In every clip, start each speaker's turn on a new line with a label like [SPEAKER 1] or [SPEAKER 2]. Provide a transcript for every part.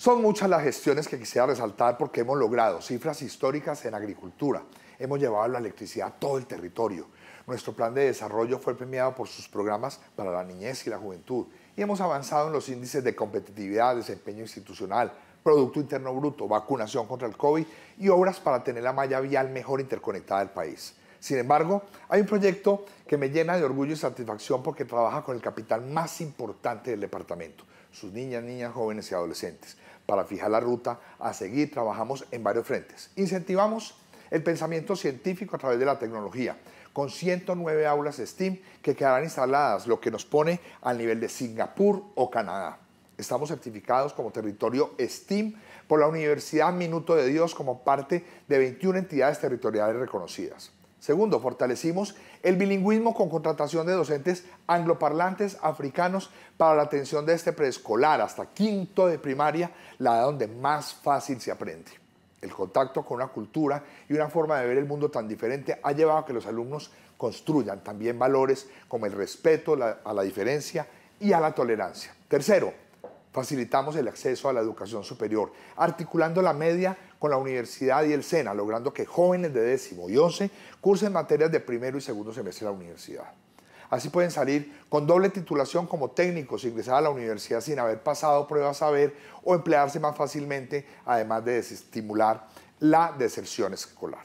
[SPEAKER 1] Son muchas las gestiones que quisiera resaltar porque hemos logrado cifras históricas en agricultura. Hemos llevado la electricidad a todo el territorio. Nuestro plan de desarrollo fue premiado por sus programas para la niñez y la juventud y hemos avanzado en los índices de competitividad, desempeño institucional, Producto Interno Bruto, vacunación contra el COVID y obras para tener la malla vial mejor interconectada del país. Sin embargo, hay un proyecto que me llena de orgullo y satisfacción porque trabaja con el capital más importante del departamento, sus niñas, niñas, jóvenes y adolescentes para fijar la ruta a seguir. Trabajamos en varios frentes. Incentivamos el pensamiento científico a través de la tecnología, con 109 aulas STEAM que quedarán instaladas, lo que nos pone al nivel de Singapur o Canadá. Estamos certificados como territorio STEAM por la Universidad Minuto de Dios como parte de 21 entidades territoriales reconocidas. Segundo, fortalecimos el bilingüismo con contratación de docentes angloparlantes africanos para la atención de este preescolar hasta quinto de primaria, la edad donde más fácil se aprende. El contacto con una cultura y una forma de ver el mundo tan diferente ha llevado a que los alumnos construyan también valores como el respeto a la diferencia y a la tolerancia. Tercero, Facilitamos el acceso a la educación superior, articulando la media con la universidad y el SENA, logrando que jóvenes de décimo y once cursen materias de primero y segundo semestre de la universidad. Así pueden salir con doble titulación como técnicos, ingresar a la universidad sin haber pasado pruebas a ver o emplearse más fácilmente, además de desestimular la deserción escolar.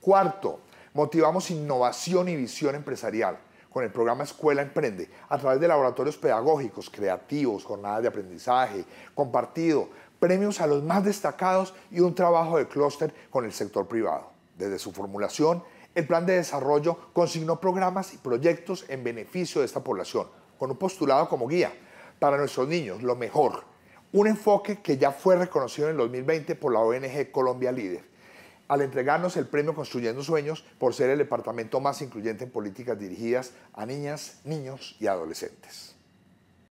[SPEAKER 1] Cuarto, motivamos innovación y visión empresarial con el programa Escuela Emprende, a través de laboratorios pedagógicos, creativos, jornadas de aprendizaje, compartido, premios a los más destacados y un trabajo de clúster con el sector privado. Desde su formulación, el plan de desarrollo consignó programas y proyectos en beneficio de esta población, con un postulado como guía, para nuestros niños, lo mejor, un enfoque que ya fue reconocido en el 2020 por la ONG Colombia Líder al entregarnos el premio Construyendo Sueños por ser el departamento más incluyente en políticas dirigidas a niñas, niños y adolescentes.